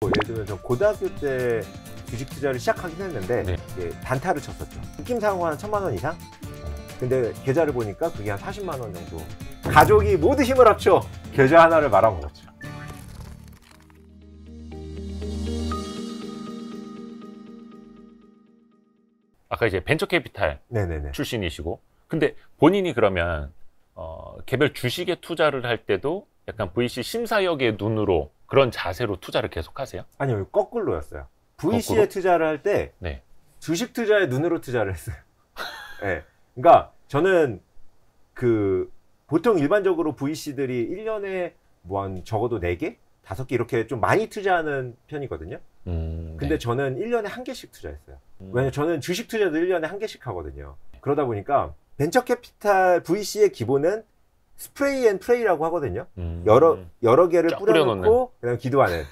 뭐 예를 들면 저 고등학교 때 주식 투자를 시작하긴 했는데 네. 예, 단타를 쳤었죠. 느낌상 한 천만 원 이상? 근데 계좌를 보니까 그게 한 40만 원 정도. 가족이 모두 힘을 합쳐 계좌 하나를 말아먹었죠. 아까 이제 벤처 캐피탈 네네네. 출신이시고 근데 본인이 그러면 어, 개별 주식에 투자를 할 때도 약간 VC 심사역의 눈으로 그런 자세로 투자를 계속하세요? 아니요, 거꾸로였어요. VC에 거꾸로? 투자를 할때 네. 주식 투자의 눈으로 투자를 했어요. 네. 그러니까 저는 그 보통 일반적으로 VC들이 1년에 뭐 한 적어도 4개? 5개 이렇게 좀 많이 투자하는 편이거든요. 음, 근데 네. 저는 1년에 한 개씩 투자했어요. 음. 왜냐면 저는 주식 투자도 1년에 한 개씩 하거든요. 그러다 보니까 벤처 캐피탈 VC의 기본은 스프레이 앤 프레이라고 하거든요. 음. 여러 음. 여러 개를 뿌려놓고 그다음 기도하는.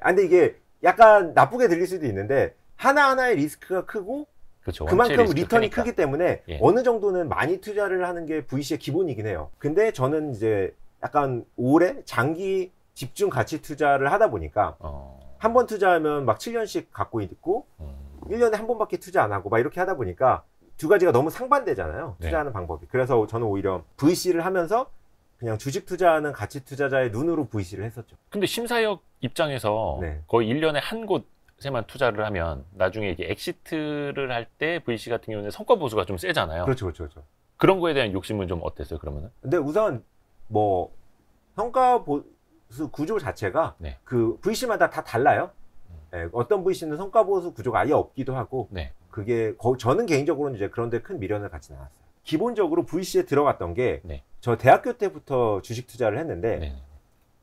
아, 근데 이게 약간 나쁘게 들릴 수도 있는데 하나 하나의 리스크가 크고 그쵸, 그렇죠. 그만큼 리턴이 크니까. 크기 때문에 예. 어느 정도는 많이 투자를 하는 게 VC의 기본이긴 해요. 근데 저는 이제 약간 오래 장기 집중 가치 투자를 하다 보니까 어. 한번 투자하면 막 7년씩 갖고 있고 음. 1년에 한 번밖에 투자 안 하고 막 이렇게 하다 보니까 두 가지가 너무 상반되잖아요. 네. 투자하는 네. 방법이. 그래서 저는 오히려 VC를 하면서 그냥 주식 투자하는 가치 투자자의 눈으로 VC를 했었죠. 근데 심사역 입장에서 네. 거의 일년에 한 곳에만 투자를 하면 나중에 이게 엑시트를 할 때 VC 같은 경우는 성과 보수가 좀 세잖아요. 그렇죠, 그렇죠, 그렇죠. 그런 거에 대한 욕심은 좀 어땠어요, 그러면은? 근데 우선 뭐 성과 보수 구조 자체가 네. 그 VC마다 다 달라요. 음. 어떤 VC는 성과 보수 구조가 아예 없기도 하고 네. 그게 거- 저는 개인적으로는 이제 그런데 큰 미련을 갖지 않았어요. 기본적으로 VC에 들어갔던 게저 네. 대학교 때부터 주식 투자를 했는데 네, 네,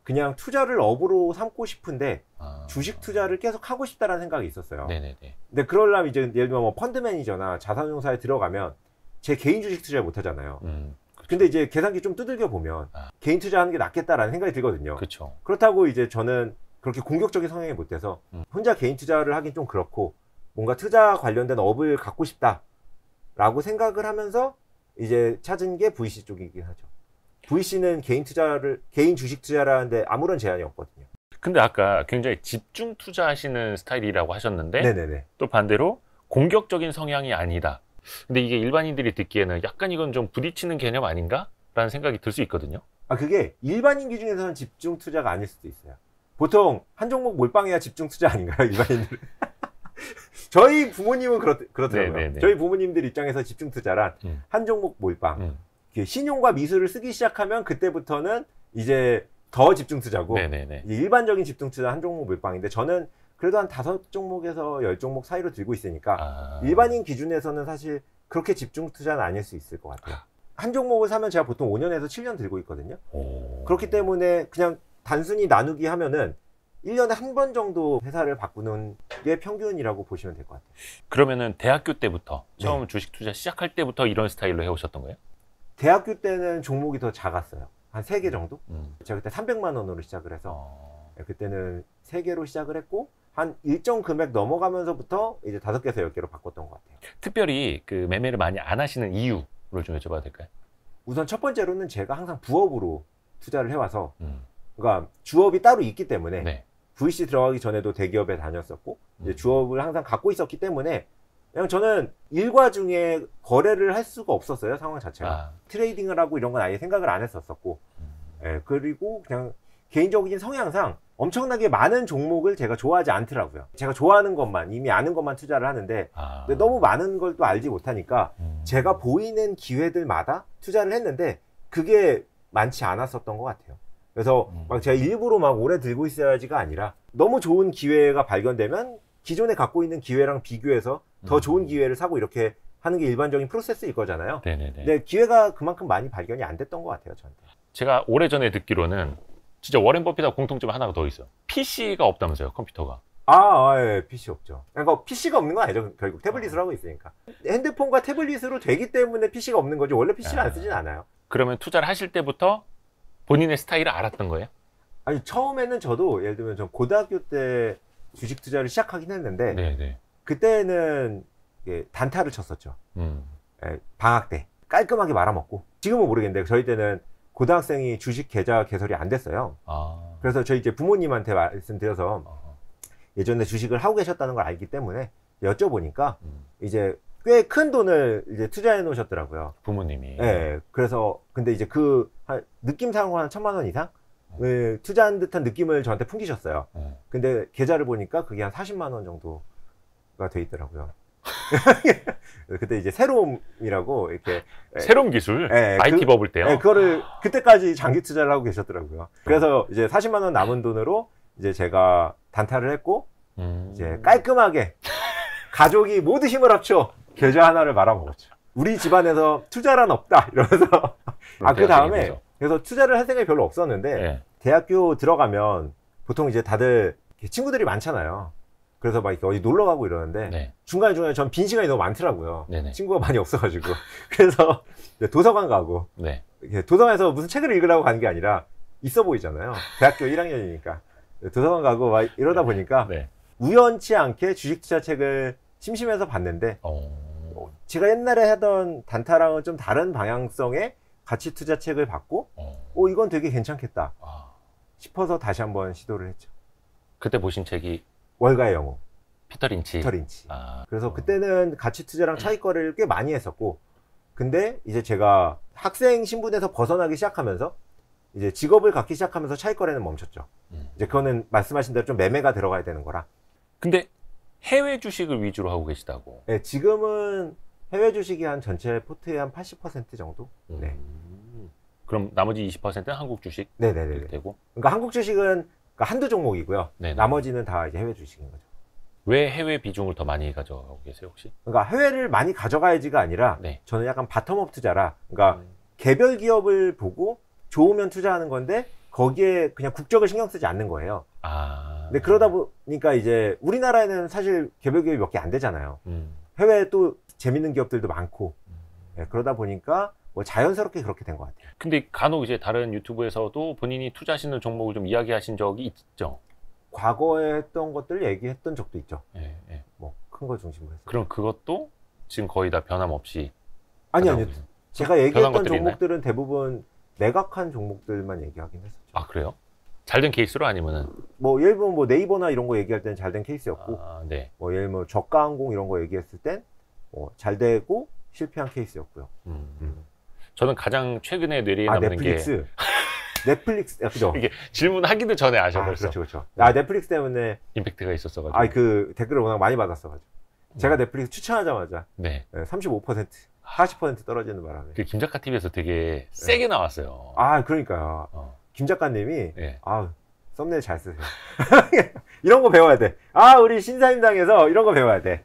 그냥 투자를 업으로 삼고 싶은데 아, 주식 투자를 계속 하고 싶다라는 생각이 있었어요. 네네네. 근데 그러려면 이제 예를 들면 뭐 펀드 매니저나 자산용사에 들어가면 제 개인 주식 투자를 못 하잖아요. 음, 그렇죠. 근데 이제 계산기 좀 두들겨 보면 아. 개인 투자하는 게 낫겠다라는 생각이 들거든요. 그렇 그렇다고 이제 저는 그렇게 공격적인 성향이 못 돼서 음. 혼자 개인 투자를 하긴 좀 그렇고 뭔가 투자 관련된 업을 갖고 싶다라고 생각을 하면서 이제 찾은 게 VC 쪽이긴 하죠. VC는 개인 투자를 개인 주식 투자라는데 아무런 제한이 없거든요. 근데 아까 굉장히 집중 투자하시는 스타일이라고 하셨는데 네네네. 또 반대로 공격적인 성향이 아니다. 근데 이게 일반인들이 듣기에는 약간 이건 좀 부딪히는 개념 아닌가? 라는 생각이 들 수 있거든요. 아, 그게 일반인 기준에서는 집중 투자가 아닐 수도 있어요. 보통 한 종목 몰빵해야 집중 투자 아닌가요, 일반인들은? 저희 부모님은 그렇, 그렇더라고요. 네네네. 네, 네. 저희 부모님들 입장에서 집중 투자란 음. 한 종목 몰빵. 음. 신용과 미술을 쓰기 시작하면 그때부터는 이제 더 집중 투자고 네, 일반적인 집중 투자 한 종목 몰빵인데 저는 그래도 한 다섯 종목에서 열 종목 사이로 들고 있으니까 아... 일반인 기준에서는 사실 그렇게 집중 투자는 아닐 수 있을 것 같아요. 한 종목을 사면 제가 보통 5년에서 7년 들고 있거든요. 오... 그렇기 때문에 그냥 단순히 나누기 하면은 1년에 한 번 정도 회사를 바꾸는 그게 평균이라고 보시면 될 것 같아요. 그러면은 대학교 때부터 네. 처음 주식 투자 시작할 때부터 이런 스타일로 해오셨던 거예요? 대학교 때는 종목이 더 작았어요. 한 세개 음. 정도? 음. 제가 그때 300만 원으로 시작을 해서 어... 네, 그때는 세개로 시작을 했고 한 일정 금액 넘어가면서부터 이제 다섯 개에서 열개로 바꿨던 것 같아요. 특별히 그 매매를 많이 안 하시는 이유를 좀 여쭤봐도 될까요? 우선 첫 번째로는 제가 항상 부업으로 투자를 해와서 음. 그러니까 주업이 따로 있기 때문에 네. VC 들어가기 전에도 대기업에 다녔었고 이제 음. 주업을 항상 갖고 있었기 때문에 그냥 저는 일과 중에 거래를 할 수가 없었어요 상황 자체가 아. 트레이딩을 하고 이런 건 아예 생각을 안 했었었고 음. 예, 그리고 그냥 개인적인 성향상 엄청나게 많은 종목을 제가 좋아하지 않더라고요 제가 좋아하는 것만 이미 아는 것만 투자를 하는데 아. 너무 많은 걸 또 알지 못하니까 음. 제가 보이는 기회들마다 투자를 했는데 그게 많지 않았었던 것 같아요 그래서 음. 막 제가 일부러 막 오래 들고 있어야지가 아니라 너무 좋은 기회가 발견되면 기존에 갖고 있는 기회랑 비교해서 더 음. 좋은 기회를 사고 이렇게 하는 게 일반적인 프로세스일 거잖아요. 네네네. 근데 기회가 그만큼 많이 발견이 안 됐던 것 같아요, 저한테. 제가 오래전에 듣기로는 진짜 워렌 버핏하고 공통점 하나가 더 있어. 요 PC가 없다면서요, 컴퓨터가. 아, 아 예, PC 예, 없죠. 그러니까 PC가 없는 건 아니죠. 결국 태블릿을로 하고 있으니까. 핸드폰과 태블릿으로 되기 때문에 PC가 없는 거죠 원래 PC를 아, 안 쓰진 않아요. 그러면 투자를 하실 때부터 본인의 스타일을 알았던 거예요? 아니 처음에는 저도 예를 들면 전 고등학교 때 주식 투자를 시작하긴 했는데 네네. 네. 그때는 예, 단타를 쳤었죠. 음. 예, 방학 때 깔끔하게 말아먹고 지금은 모르겠는데 저희 때는 고등학생이 주식 계좌 개설이 안 됐어요. 아. 그래서 저희 이제 부모님한테 말씀드려서 예전에 주식을 하고 계셨다는 걸 알기 때문에 여쭤보니까 음. 이제 꽤큰 돈을 이제 투자해 놓으셨더라고요. 부모님이. 네. 그래서 근데 이제 그 느낌상으로 한 천만 원 이상을 예, 투자한 듯한 느낌을 저한테 풍기셨어요. 음. 근데 계좌를 보니까 그게 한 40만 원 정도가 돼 있더라고요. 그때 이제 새로움이라고 이렇게 예. 새로운 기술 예, IT 그, 버블 때요. 예, 그거를 아. 그때까지 장기 투자를 하고 계셨더라고요. 그래서 이제 40만 원 남은 돈으로 이제 제가 단타를 했고 음... 이제 깔끔하게 가족이 모두 힘을 합쳐 계좌 하나를 말아먹었죠. 우리 집안에서 투자란 없다 이러면서 아그 다음에 그래서 투자를 할 생각이 별로 없었는데 네. 대학교 들어가면 보통 이제 다들 친구들이 많잖아요. 그래서 막 어디 놀러 가고 이러는데 네. 중간 중간에 전 빈 시간이 너무 많더라고요. 네네. 친구가 많이 없어가지고 그래서 도서관 가고 네. 도서관에서 무슨 책을 읽으라고 가는 게 아니라 있어 보이잖아요. 대학교 1학년이니까 도서관 가고 막 이러다 네. 보니까 네. 우연치 않게 주식 투자 책을 심심해서 봤는데 어... 제가 옛날에 하던 단타랑은 좀 다른 방향성의 가치 투자책을 받고 어. 오 이건 되게 괜찮겠다 아. 싶어서 다시 한번 시도를 했죠. 그때 보신 책이 월가의 영웅. 피터 린치. 피터 린치. 아. 그래서 그때는 가치 투자랑 네. 차익거래를 꽤 많이 했었고 근데 이제 제가 학생 신분에서 벗어나기 시작하면서 이제 직업을 갖기 시작하면서 차익거래는 멈췄죠. 음. 이제 그거는 말씀하신 대로 좀 매매가 들어가야 되는 거라. 근데 해외 주식을 위주로 하고 계시다고. 네, 지금은 해외 주식이 한 전체 포트의 한 80% 정도? 음. 네. 그럼 나머지 20%는 한국 주식? 네네네. 되고? 그러니까 한국 주식은 그러니까 한두 종목이고요. 네네. 나머지는 다 이제 해외 주식인 거죠. 왜 해외 비중을 더 많이 가져가고 계세요, 혹시? 그러니까 해외를 많이 가져가야지가 아니라 네. 저는 약간 바텀업 투자라 그러니까 음. 개별 기업을 보고 좋으면 투자하는 건데 거기에 그냥 국적을 신경 쓰지 않는 거예요. 아. 근데 그러다 보니까 이제 우리나라에는 사실 개별 기업이 몇 개 안 되잖아요. 음. 해외또 재밌는 기업들도 많고 네, 그러다 보니까 뭐 자연스럽게 그렇게 된 것 같아요. 근데 간혹 이제 다른 유튜브에서도 본인이 투자하시는 종목을 좀 이야기하신 적이 있죠. 과거에 했던 것들 얘기했던 적도 있죠. 예, 예. 뭐큰 거 중심으로 해서. 그럼 그것도 지금 거의 다 변함없이. 아니 아니요. 제가 얘기했던 종목들은 있나요? 대부분 매각한 종목들만 얘기하긴 했었죠. 아 그래요? 잘된 케이스로 아니면은 뭐 예를 들면 뭐 네이버나 이런 거 얘기할 때는 잘된 케이스였고 아, 네. 뭐 예를 들면 저가 항공 이런 거 얘기했을 땐 어, 잘 되고 실패한 케이스였고요. 음. 음. 저는 가장 최근에 뇌리에 아, 남는 넷플릭스. 게 넷플릭스. 아, 그죠? 이게 질문하기도 전에 아셔 아, 벌써. 그렇죠, 그렇죠. 아 네. 넷플릭스 때문에 임팩트가 있었어가지고. 아그 댓글을 워낙 많이 받았어가지고. 네. 제가 넷플릭스 추천하자마자 네 35%, 40% 떨어지는 바람에. 그김 작가 TV에서 되게 세게 네. 나왔어요. 아 그러니까요. 어. 김 작가님이 네. 아 썸네일 잘 쓰세요. 이런 거 배워야 돼. 아 우리 신사임당에서 이런 거 배워야 돼.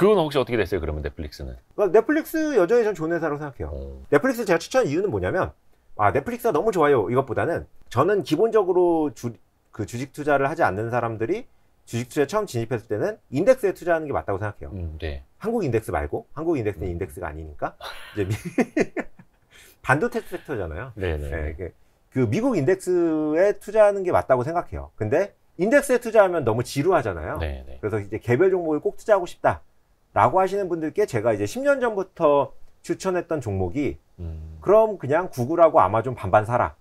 그건 혹시 어떻게 됐어요? 그러면 넷플릭스는? 어, 넷플릭스 여전히 전 좋은 회사로 생각해요. 음. 넷플릭스 제가 추천 이유는 뭐냐면 아 넷플릭스가 너무 좋아요 이것보다는 저는 기본적으로 주, 그 주식 투자를 하지 않는 사람들이 주식 투자 처음 진입했을 때는 인덱스에 투자하는 게 맞다고 생각해요. 음, 네. 한국 인덱스 말고 한국 인덱스는 음. 인덱스가 아니니까 이제 미... 반도체 섹터잖아요. 네네. 네, 네, 예, 네. 그 미국 인덱스에 투자하는 게 맞다고 생각해요. 근데 인덱스에 투자하면 너무 지루하잖아요. 네네. 네. 그래서 이제 개별 종목을 꼭 투자하고 싶다. 라고 하시는 분들께 제가 이제 10년 전부터 추천했던 종목이 음. 그럼 그냥 구글하고 아마존 반반 사라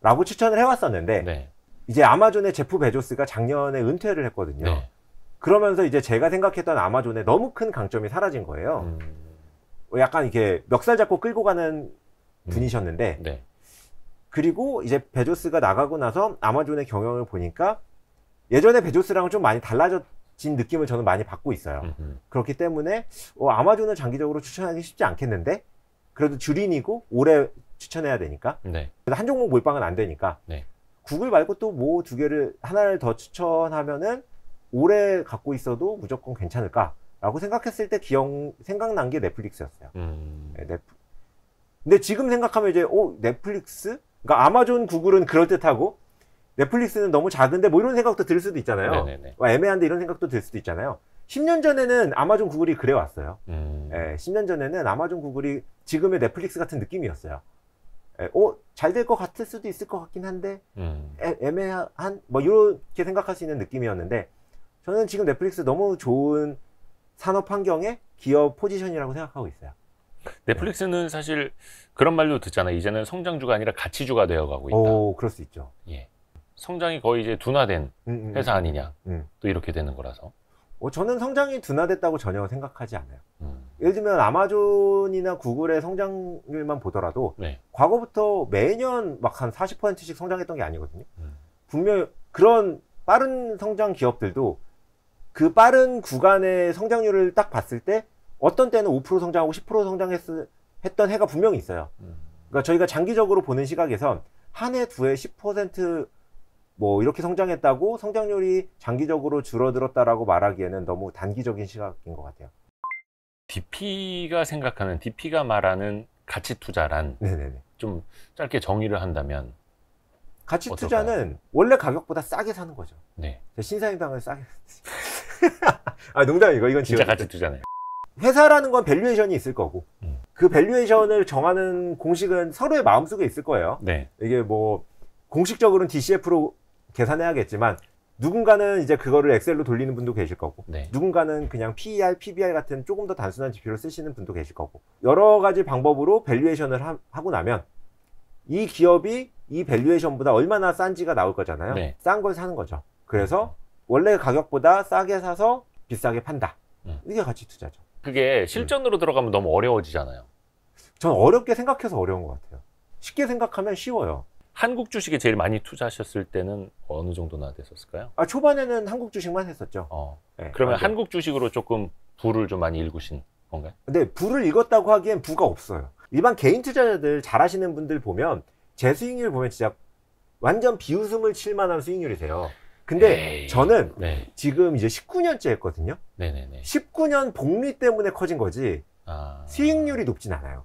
라고 추천을 해왔었는데 네. 이제 아마존의 제프 베조스가 작년에 은퇴를 했거든요. 네. 그러면서 이제 제가 생각했던 아마존의 너무 큰 강점이 사라진 거예요. 음. 어, 약간 이렇게 멱살 잡고 끌고 가는 음. 분이셨는데 음. 네. 그리고 이제 베조스가 나가고 나서 아마존의 경영을 보니까 예전에 베조스랑은 좀 많이 달라졌 진 느낌을 저는 많이 받고 있어요. 음흠. 그렇기 때문에 어, 아마존을 장기적으로 추천하기 쉽지 않겠는데 그래도 주린이고 올해 추천해야 되니까 네. 한 종목 몰빵은 안 되니까 네. 구글 말고 또 뭐 두 개를 하나를 더 추천하면은 오래 갖고 있어도 무조건 괜찮을까라고 생각했을 때 기억 생각난 게 넷플릭스였어요. 음... 네, 넷플... 근데 지금 생각하면 이제 어 넷플릭스? 그러니까 아마존 구글은 그럴 듯하고 넷플릭스는 너무 작은데 뭐 이런 생각도 들 수도 있잖아요. 네 애매한데 이런 생각도 들 수도 있잖아요. 10년 전에는 아마존 구글이 그래 왔어요. 음. 예, 10년 전에는 아마존 구글이 지금의 넷플릭스 같은 느낌이었어요. 예, 어, 잘 될 것 같을 수도 있을 것 같긴 한데 음. 애, 매한뭐 이렇게 생각할 수 있는 느낌이었는데 저는 지금 넷플릭스 너무 좋은 산업 환경의 기업 포지션이라고 생각하고 있어요. 넷플릭스는 네. 사실 그런 말로 듣잖아요. 이제는 성장주가 아니라 가치주가 되어가고 있다. 오, 그럴 수 있죠. 예. 성장이 거의 이제 둔화된 음, 음, 음. 회사 아니냐 음. 또 이렇게 되는 거라서 어, 저는 성장이 둔화됐다고 전혀 생각하지 않아요 예를 들면 아마존이나 구글의 성장률만 보더라도 네. 과거부터 매년 막 한 40%씩 성장했던 게 아니거든요 분명 그런 빠른 성장 기업들도 그 빠른 구간의 성장률을 딱 봤을 때 어떤 때는 5% 성장하고 10% 성장했던 해가 분명히 있어요 그러니까 저희가 장기적으로 보는 시각에선 한 해, 두해10% 뭐 이렇게 성장했다고 성장률이 장기적으로 줄어들었다라고 말하기에는 너무 단기적인 시각인 것 같아요. DP가 생각하는 DP가 말하는 가치 투자란 네네네. 좀 짧게 정의를 한다면 가치 어떨까요? 원래 가격보다 싸게 사는 거죠. 네. 신사임당을 싸게. 아 농담이고 이건 진짜 가치 투자네요. 회사라는 건 밸류에이션이 있을 거고 음. 그 밸류에이션을 정하는 공식은 서로의 마음속에 있을 거예요. 네. 이게 뭐 공식적으로는 DCF로 계산해야겠지만 누군가는 이제 그거를 엑셀로 돌리는 분도 계실 거고 네. 누군가는 그냥 PER, PBR 같은 조금 더 단순한 지표를 쓰시는 분도 계실 거고 여러 가지 방법으로 밸류에이션을 하, 하고 나면 이 기업이 이 밸류에이션보다 얼마나 싼지가 나올 거잖아요. 네. 싼걸 사는 거죠. 그래서 음. 원래 가격보다 싸게 사서 비싸게 판다. 음. 이게 가치 투자죠. 그게 실전으로 음. 들어가면 너무 어려워지잖아요. 전 어렵게 생각해서 어려운 것 같아요. 쉽게 생각하면 쉬워요. 한국 주식에 제일 많이 투자하셨을 때는 어느 정도나 됐었을까요? 아 초반에는 한국 주식만 했었죠. 어. 네, 그러면 아, 네. 한국 주식으로 조금 부를 좀 많이 읽으신 건가요? 근데 네, 부를 읽었다고 하기엔 부가 없어요. 일반 개인 투자자들 잘하시는 분들 보면 제 수익률 보면 진짜 완전 비웃음을 칠 만한 수익률이세요. 근데 에이, 저는 네. 지금 이제 19년째 했거든요. 네네네. 19년 복리 때문에 커진 거지 아... 수익률이 높진 않아요.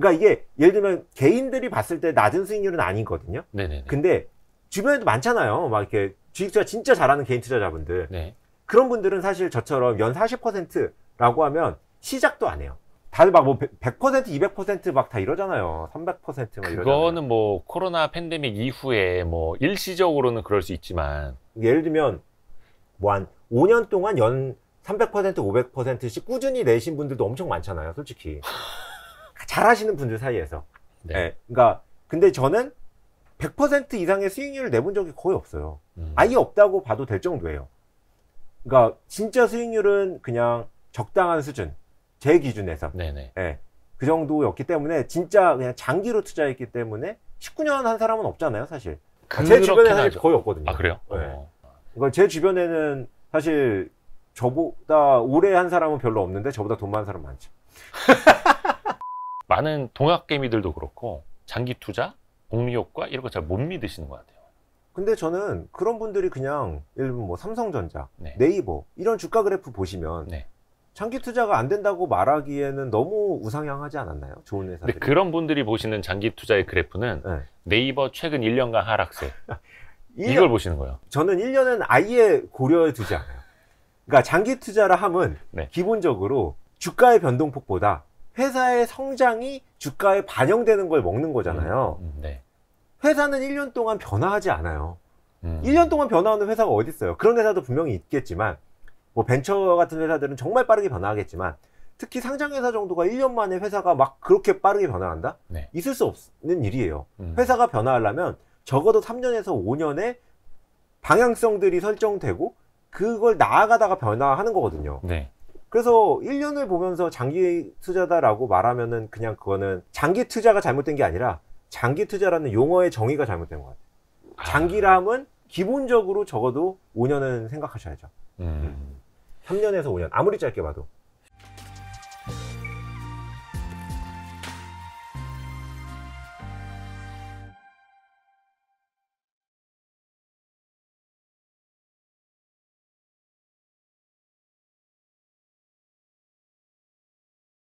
그러니까 이게 예를 들면 개인들이 봤을 때 낮은 수익률은 아니거든요. 네네 근데 주변에도 많잖아요. 막 이렇게 주식 투자 진짜 잘하는 개인 투자자분들. 네. 그런 분들은 사실 저처럼 연 40%라고 하면 시작도 안 해요. 다들 막뭐 100%, 200%막 다 이러잖아요. 300%막 이러잖아요. 그거는 뭐 코로나 팬데믹 이후에 뭐 일시적으로는 그럴 수 있지만 예를 들면 뭐 한 5년 동안 연 300%, 500%씩 꾸준히 내신 분들도 엄청 많잖아요, 솔직히. 잘하시는 분들 사이에서. 네. 네. 그러니까 근데 저는 100% 이상의 수익률을 내 본 적이 거의 없어요. 음. 아예 없다고 봐도 될 정도예요. 그러니까 진짜 수익률은 그냥 적당한 수준. 제 기준에서. 네네. 네. 그 정도였기 때문에 진짜 그냥 장기로 투자했기 때문에 19년 한 사람은 없잖아요, 사실. 제 주변에 사실 거의 없거든요. 아, 그래요? 네. 그러니까 제 주변에는 사실 저보다 오래 한 사람은 별로 없는데 저보다 돈 많은 사람 많죠. 많은 동학개미들도 그렇고 장기 투자, 복리 효과 이런 거 잘 못 믿으시는 것 같아요. 근데 저는 그런 분들이 그냥 예를 들면 뭐 삼성전자, 네. 이버 이런 주가 그래프 보시면 네. 장기 투자가 안 된다고 말하기에는 너무 우상향하지 않았나요? 좋은 회사들이. 그런 분들이 보시는 장기 투자의 그래프는 네. 네이버 최근 1년간 하락세 일 년- 이걸 보시는 거예요. 저는 1년은 아예 고려해 두지 않아요. 그러니까 장기 투자를 함은 네. 기본적으로 주가의 변동폭보다 회사의 성장이 주가에 반영되는 걸 먹는 거잖아요. 음, 음, 네. 회사는 1년 동안 변화하지 않아요. 음. 1년 동안 변화하는 회사가 어디 있어요? 그런 회사도 분명히 있겠지만 뭐 벤처 같은 회사들은 정말 빠르게 변화하겠지만 특히 상장회사 정도가 1년 만에 회사가 막 그렇게 빠르게 변화한다? 네. 있을 수 없는 일이에요. 음. 회사가 변화하려면 적어도 3년에서 5년에 방향성들이 설정되고 그걸 나아가다가 변화하는 거거든요. 네. 그래서 1년을 보면서 장기 투자다라고 말하면은 그냥 그거는 장기 투자가 잘못된 게 아니라 장기 투자라는 용어의 정의가 잘못된 것 같아요. 아. 장기라면 기본적으로 적어도 5년은 생각하셔야죠. 음. 3년에서 5년 아무리 짧게 봐도.